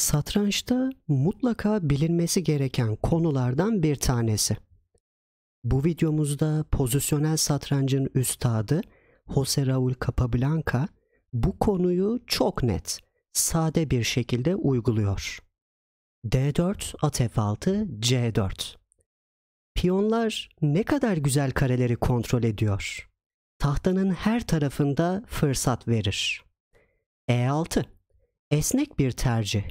satrançta mutlaka bilinmesi gereken konulardan bir tanesi. Bu videomuzda pozisyonel satrancın üstadı Jose Raul Capablanca bu konuyu çok net, sade bir şekilde uyguluyor. D4, at F6, C4. Piyonlar ne kadar güzel kareleri kontrol ediyor. Tahtanın her tarafında fırsat verir. E6. Esnek bir tercih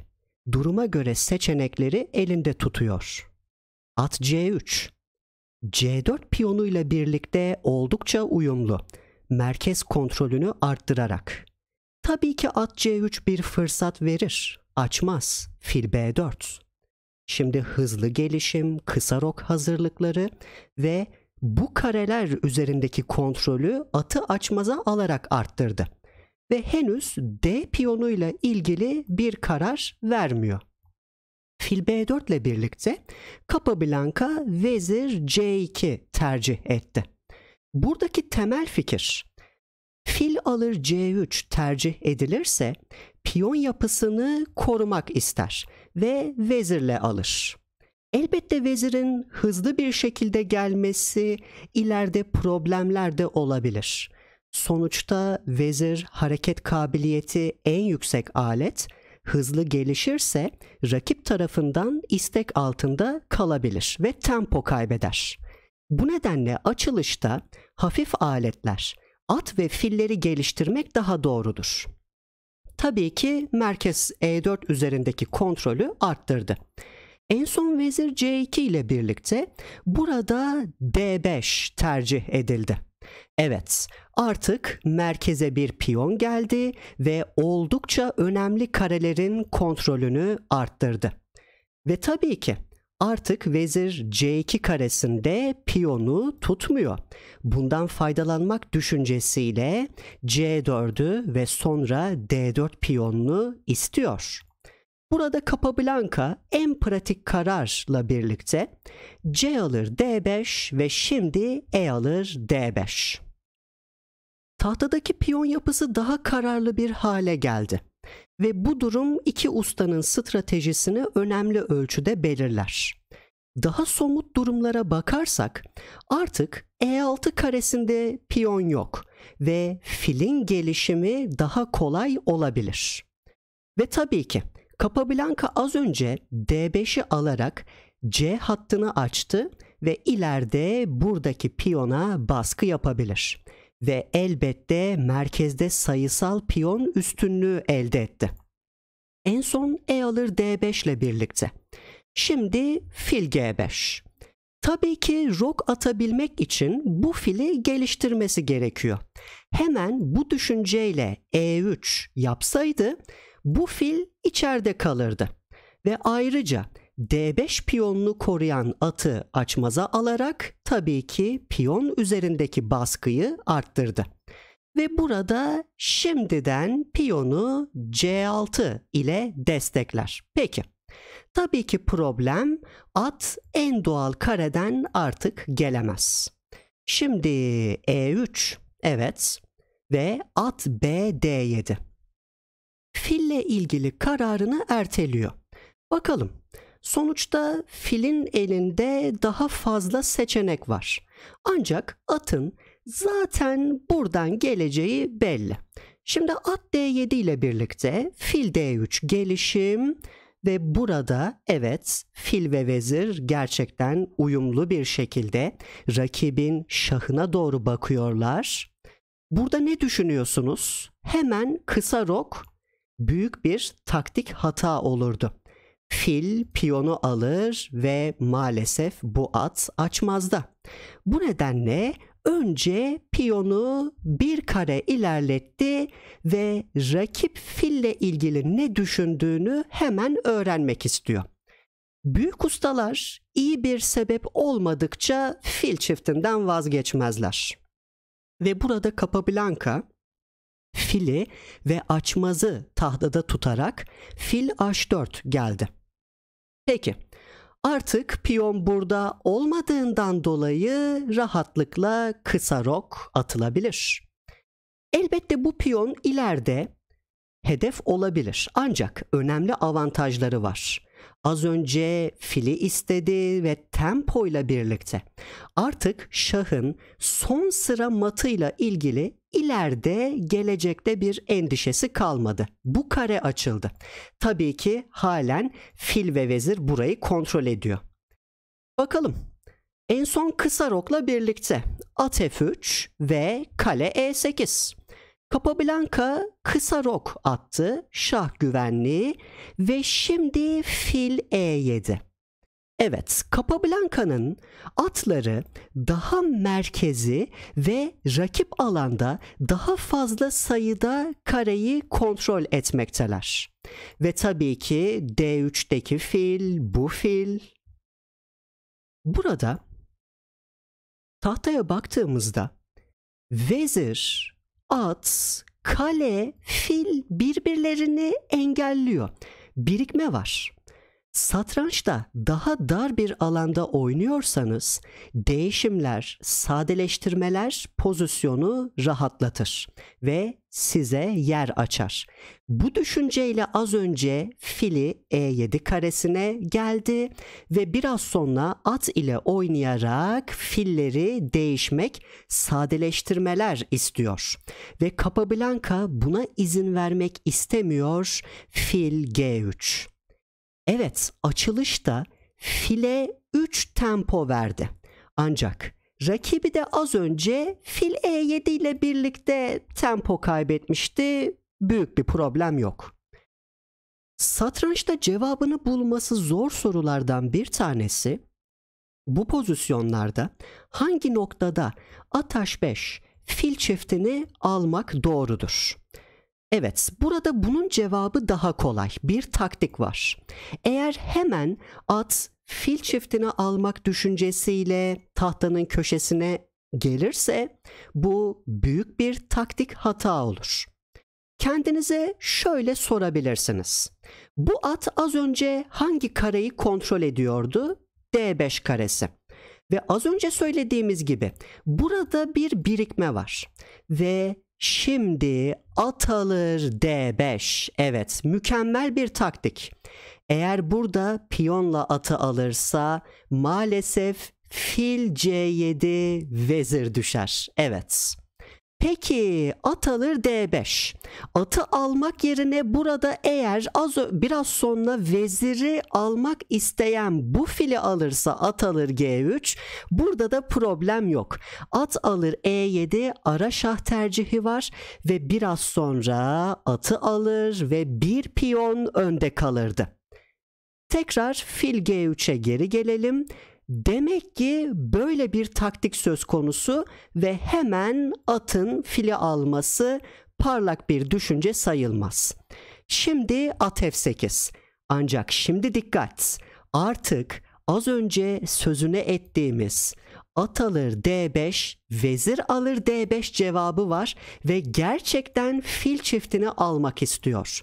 duruma göre seçenekleri elinde tutuyor. At C3. C4 piyonuyla birlikte oldukça uyumlu. Merkez kontrolünü arttırarak. Tabii ki at C3 bir fırsat verir. Açmaz. Fil B4. Şimdi hızlı gelişim, kısa rok hazırlıkları ve bu kareler üzerindeki kontrolü atı açmaza alarak arttırdı ve henüz D piyonuyla ilgili bir karar vermiyor. Fil B4 ile birlikte Capablanca vezir C2 tercih etti. Buradaki temel fikir fil alır C3 tercih edilirse piyon yapısını korumak ister ve vezirle alır. Elbette vezirin hızlı bir şekilde gelmesi ileride problemler de olabilir. Sonuçta vezir hareket kabiliyeti en yüksek alet, hızlı gelişirse rakip tarafından istek altında kalabilir ve tempo kaybeder. Bu nedenle açılışta hafif aletler, at ve filleri geliştirmek daha doğrudur. Tabii ki merkez E4 üzerindeki kontrolü arttırdı. En son vezir C2 ile birlikte burada D5 tercih edildi. Evet, artık merkeze bir piyon geldi ve oldukça önemli karelerin kontrolünü arttırdı. Ve tabii ki artık vezir c2 karesinde piyonu tutmuyor. Bundan faydalanmak düşüncesiyle c4'ü ve sonra d4 piyonunu istiyor. Burada Capablanca en pratik kararla birlikte C alır D5 ve şimdi E alır D5. Tahtadaki piyon yapısı daha kararlı bir hale geldi ve bu durum iki ustanın stratejisini önemli ölçüde belirler. Daha somut durumlara bakarsak artık E6 karesinde piyon yok ve filin gelişimi daha kolay olabilir. Ve tabii ki Capablanca az önce D5'i alarak C hattını açtı ve ileride buradaki piyona baskı yapabilir ve elbette merkezde sayısal piyon üstünlüğü elde etti. En son E alır D5 ile birlikte. Şimdi fil G5. Tabii ki rok atabilmek için bu fili geliştirmesi gerekiyor. Hemen bu düşünceyle E3 yapsaydı bu fil içeride kalırdı. Ve ayrıca D5 piyonunu koruyan atı açmaza alarak tabii ki piyon üzerindeki baskıyı arttırdı. Ve burada şimdiden piyonu C6 ile destekler. Peki. Tabii ki problem at en doğal kareden artık gelemez. Şimdi E3 evet ve at B D7. Fille ilgili kararını erteliyor. Bakalım Sonuçta filin elinde daha fazla seçenek var. Ancak atın zaten buradan geleceği belli. Şimdi at D7 ile birlikte fil D3 gelişim ve burada evet fil ve vezir gerçekten uyumlu bir şekilde rakibin şahına doğru bakıyorlar. Burada ne düşünüyorsunuz? Hemen kısa rok büyük bir taktik hata olurdu. Fil piyonu alır ve maalesef bu at açmazda. Bu nedenle önce piyonu bir kare ilerletti ve rakip fille ilgili ne düşündüğünü hemen öğrenmek istiyor. Büyük ustalar iyi bir sebep olmadıkça fil çiftinden vazgeçmezler. Ve burada Capablanca fili ve açmazı tahtada tutarak fil h4 geldi. Peki artık piyon burada olmadığından dolayı rahatlıkla kısa rok atılabilir. Elbette bu piyon ileride hedef olabilir ancak önemli avantajları var. Az önce fili istedi ve tempo ile birlikte artık şahın son sıra matıyla ilgili ileride gelecekte bir endişesi kalmadı. Bu kare açıldı. Tabii ki halen fil ve vezir burayı kontrol ediyor. Bakalım. En son kısa rokla birlikte at f3 ve kale e8. Capablanca kısa rok attı, şah güvenliği ve şimdi fil e7. Evet, Capablanca'nın atları daha merkezi ve rakip alanda daha fazla sayıda kareyi kontrol etmekteler. Ve tabii ki D3'teki fil, bu fil. Burada tahtaya baktığımızda vezir at, kale, fil birbirlerini engelliyor. Birikme var. Satrançta daha dar bir alanda oynuyorsanız değişimler, sadeleştirmeler pozisyonu rahatlatır ve size yer açar. Bu düşünceyle az önce fili E7 karesine geldi ve biraz sonra at ile oynayarak filleri değişmek, sadeleştirmeler istiyor. Ve Capablanca buna izin vermek istemiyor. Fil G3. Evet açılışta file 3 tempo verdi. Ancak rakibi de az önce fil E7 ile birlikte tempo kaybetmişti. Büyük bir problem yok. Satrançta cevabını bulması zor sorulardan bir tanesi bu pozisyonlarda hangi noktada ataş 5 fil çiftini almak doğrudur? Evet, burada bunun cevabı daha kolay. Bir taktik var. Eğer hemen at fil çiftini almak düşüncesiyle tahtanın köşesine gelirse bu büyük bir taktik hata olur. Kendinize şöyle sorabilirsiniz. Bu at az önce hangi kareyi kontrol ediyordu? D5 karesi. Ve az önce söylediğimiz gibi burada bir birikme var ve Şimdi atılır D5. Evet mükemmel bir taktik. Eğer burada piyonla atı alırsa maalesef fil C7 vezir düşer. Evet. Peki at alır D5. Atı almak yerine burada eğer az biraz sonra veziri almak isteyen bu fili alırsa at alır G3. Burada da problem yok. At alır E7 ara şah tercihi var ve biraz sonra atı alır ve bir piyon önde kalırdı. Tekrar fil G3'e geri gelelim. Demek ki böyle bir taktik söz konusu ve hemen atın fili alması parlak bir düşünce sayılmaz. Şimdi at f8. Ancak şimdi dikkat. Artık az önce sözüne ettiğimiz at alır d5 vezir alır D5 cevabı var ve gerçekten fil çiftini almak istiyor.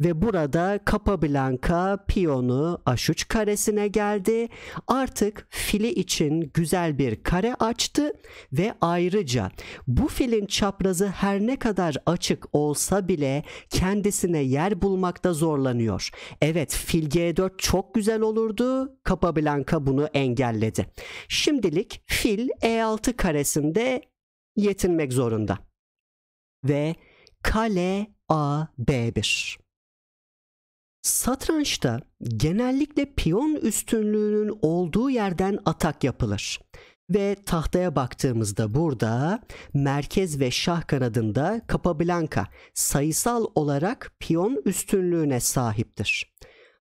Ve burada Capablanca piyonu A3 karesine geldi. Artık fili için güzel bir kare açtı ve ayrıca bu filin çaprazı her ne kadar açık olsa bile kendisine yer bulmakta zorlanıyor. Evet fil G4 çok güzel olurdu. Capablanca bunu engelledi. Şimdilik fil E6 karesinde içinde yetinmek zorunda. Ve kale A B1. Satrançta genellikle piyon üstünlüğünün olduğu yerden atak yapılır. Ve tahtaya baktığımızda burada merkez ve şah kanadında Capablanca sayısal olarak piyon üstünlüğüne sahiptir.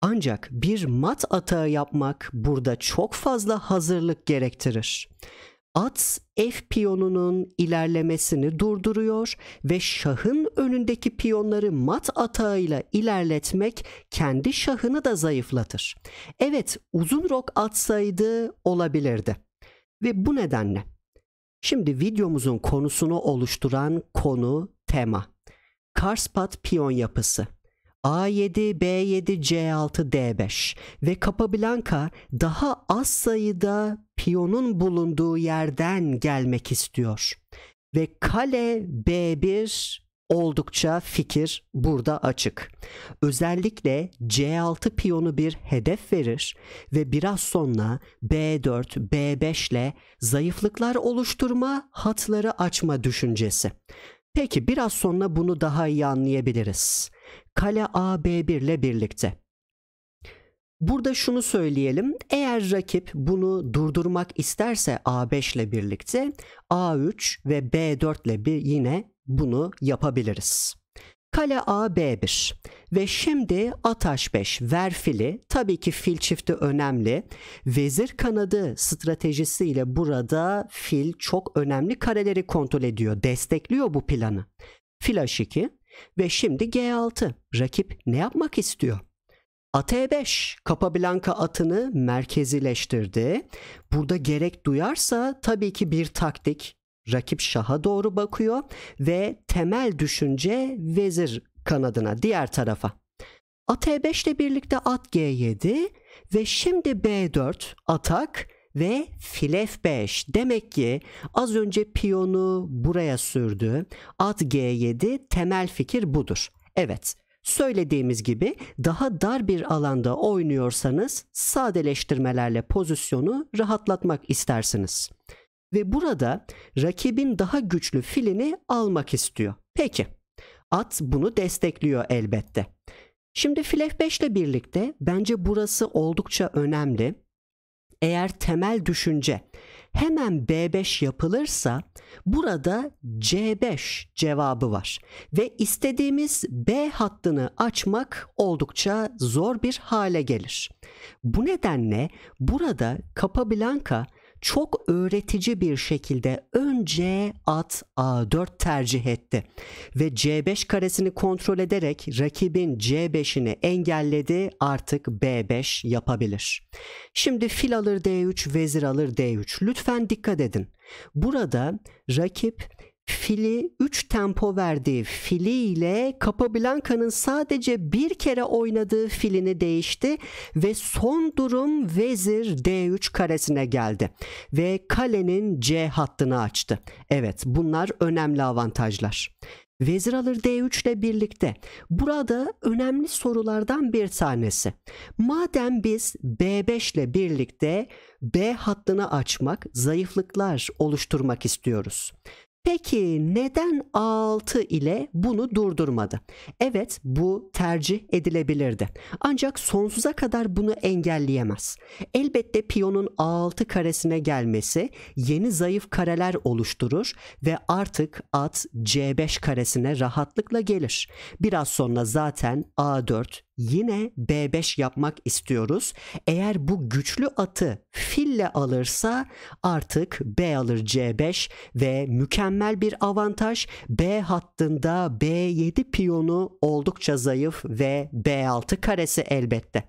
Ancak bir mat atağı yapmak burada çok fazla hazırlık gerektirir at F piyonunun ilerlemesini durduruyor ve şahın önündeki piyonları mat atağıyla ilerletmek kendi şahını da zayıflatır. Evet uzun rok atsaydı olabilirdi ve bu nedenle. Şimdi videomuzun konusunu oluşturan konu tema. Karspat piyon yapısı. A7, B7, C6, D5 ve Capablanca daha az sayıda piyonun bulunduğu yerden gelmek istiyor. Ve kale B1 oldukça fikir burada açık. Özellikle C6 piyonu bir hedef verir ve biraz sonra B4, B5 ile zayıflıklar oluşturma, hatları açma düşüncesi. Peki biraz sonra bunu daha iyi anlayabiliriz. Kale A B1 ile birlikte. Burada şunu söyleyelim. Eğer rakip bunu durdurmak isterse A5 ile birlikte A3 ve B4 ile bir yine bunu yapabiliriz. Kale A B1 ve şimdi at H5 ver fili tabii ki fil çifti önemli. Vezir kanadı stratejisiyle burada fil çok önemli kareleri kontrol ediyor destekliyor bu planı. Fil H2 ve şimdi G6 rakip ne yapmak istiyor? At E5 Capablanca atını merkezileştirdi. Burada gerek duyarsa tabii ki bir taktik rakip şaha doğru bakıyor ve temel düşünce vezir kanadına diğer tarafa. At E5 ile birlikte at G7 ve şimdi B4 atak ve fil F5. Demek ki az önce piyonu buraya sürdü. At G7 temel fikir budur. Evet. Söylediğimiz gibi daha dar bir alanda oynuyorsanız sadeleştirmelerle pozisyonu rahatlatmak istersiniz ve burada rakibin daha güçlü filini almak istiyor. Peki at bunu destekliyor elbette. Şimdi fil f5 ile birlikte bence burası oldukça önemli. Eğer temel düşünce hemen b5 yapılırsa burada c5 cevabı var ve istediğimiz b hattını açmak oldukça zor bir hale gelir. Bu nedenle burada Capablanca çok öğretici bir şekilde önce at A4 tercih etti ve C5 karesini kontrol ederek rakibin C5'ini engelledi artık B5 yapabilir. Şimdi fil alır D3 vezir alır D3 lütfen dikkat edin. Burada rakip fili 3 tempo verdiği fili ile Capablanca'nın sadece bir kere oynadığı filini değişti ve son durum vezir D3 karesine geldi ve kalenin C hattını açtı. Evet bunlar önemli avantajlar. Vezir alır D3 ile birlikte. Burada önemli sorulardan bir tanesi. Madem biz B5 ile birlikte B hattını açmak, zayıflıklar oluşturmak istiyoruz. Peki neden A6 ile bunu durdurmadı? Evet bu tercih edilebilirdi. Ancak sonsuza kadar bunu engelleyemez. Elbette piyonun A6 karesine gelmesi yeni zayıf kareler oluşturur ve artık at C5 karesine rahatlıkla gelir. Biraz sonra zaten A4, yine B5 yapmak istiyoruz. Eğer bu güçlü atı fille alırsa artık B alır C5 ve mükemmel bir avantaj. B hattında B7 piyonu oldukça zayıf ve B6 karesi elbette.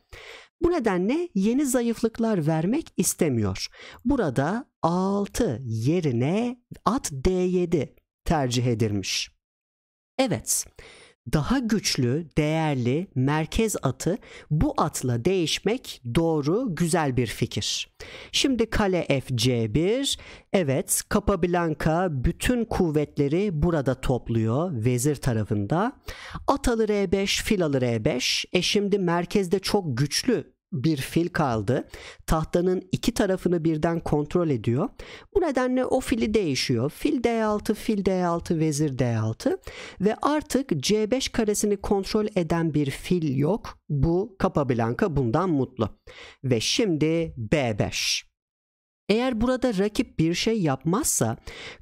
Bu nedenle yeni zayıflıklar vermek istemiyor. Burada 6 yerine at D7 tercih edilmiş. Evet. Evet daha güçlü, değerli merkez atı bu atla değişmek doğru, güzel bir fikir. Şimdi kale fc1. Evet, Capablanca bütün kuvvetleri burada topluyor vezir tarafında. At alır e5, fil alır e5. E şimdi merkezde çok güçlü bir fil kaldı. Tahtanın iki tarafını birden kontrol ediyor. Bu nedenle o fili değişiyor. Fil D6, fil D6, vezir D6 ve artık C5 karesini kontrol eden bir fil yok. Bu Capablanca bundan mutlu. Ve şimdi B5. Eğer burada rakip bir şey yapmazsa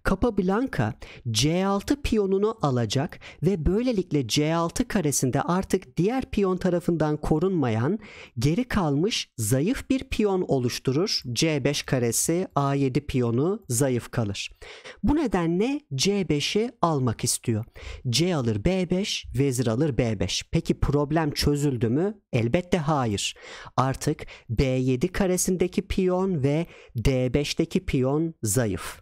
Capablanca C6 piyonunu alacak ve böylelikle C6 karesinde artık diğer piyon tarafından korunmayan geri kalmış zayıf bir piyon oluşturur. C5 karesi A7 piyonu zayıf kalır. Bu nedenle C5'i almak istiyor. C alır B5, vezir alır B5. Peki problem çözüldü mü? Elbette hayır. Artık B7 karesindeki piyon ve D B5'teki piyon zayıf.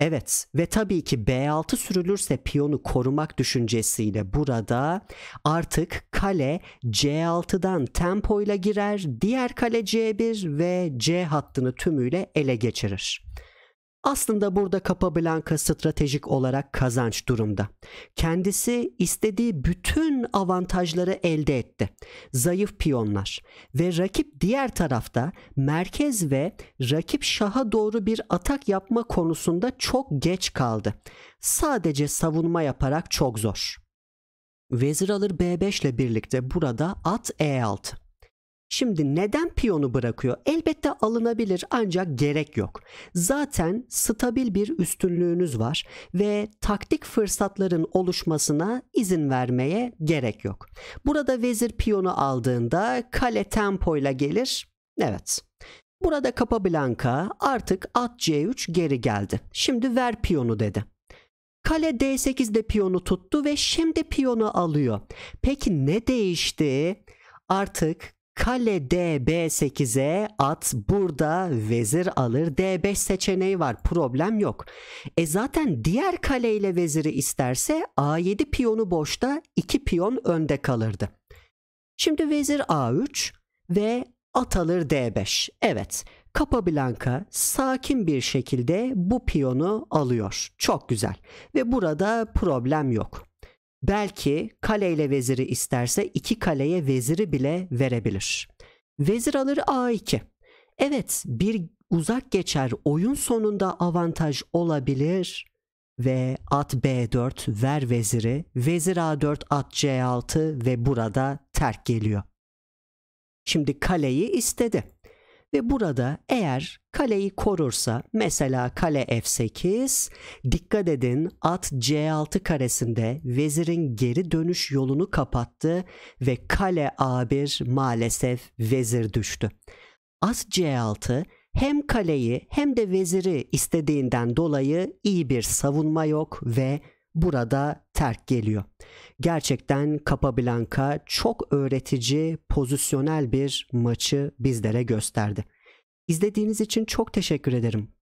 Evet ve tabii ki B6 sürülürse piyonu korumak düşüncesiyle burada artık kale C6'dan tempoyla girer, diğer kale C1 ve C hattını tümüyle ele geçirir. Aslında burada Capablanca stratejik olarak kazanç durumda. Kendisi istediği bütün avantajları elde etti. Zayıf piyonlar ve rakip diğer tarafta merkez ve rakip şaha doğru bir atak yapma konusunda çok geç kaldı. Sadece savunma yaparak çok zor. Vezir alır B5 ile birlikte burada at E6. Şimdi neden piyonu bırakıyor? Elbette alınabilir ancak gerek yok. Zaten stabil bir üstünlüğünüz var ve taktik fırsatların oluşmasına izin vermeye gerek yok. Burada vezir piyonu aldığında kale tempoyla gelir. Evet. Burada Capablanca artık at c3 geri geldi. Şimdi ver piyonu dedi. Kale d8'de piyonu tuttu ve şimdi piyonu alıyor. Peki ne değişti? Artık Kale d DB8'e at burada vezir alır. D5 seçeneği var. Problem yok. E zaten diğer kale ile veziri isterse A7 piyonu boşta 2 piyon önde kalırdı. Şimdi vezir A3 ve at alır D5. Evet. Capablanca sakin bir şekilde bu piyonu alıyor. Çok güzel. Ve burada problem yok. Belki kaleyle veziri isterse iki kaleye veziri bile verebilir. Vezir alır A2. Evet bir uzak geçer oyun sonunda avantaj olabilir ve at B4 ver veziri, vezir A4 at C6 ve burada terk geliyor. Şimdi kaleyi istedi. Ve burada eğer kaleyi korursa mesela kale f8 dikkat edin at c6 karesinde vezirin geri dönüş yolunu kapattı ve kale a1 maalesef vezir düştü. At c6 hem kaleyi hem de veziri istediğinden dolayı iyi bir savunma yok ve Burada terk geliyor. Gerçekten Capablanca çok öğretici, pozisyonel bir maçı bizlere gösterdi. İzlediğiniz için çok teşekkür ederim.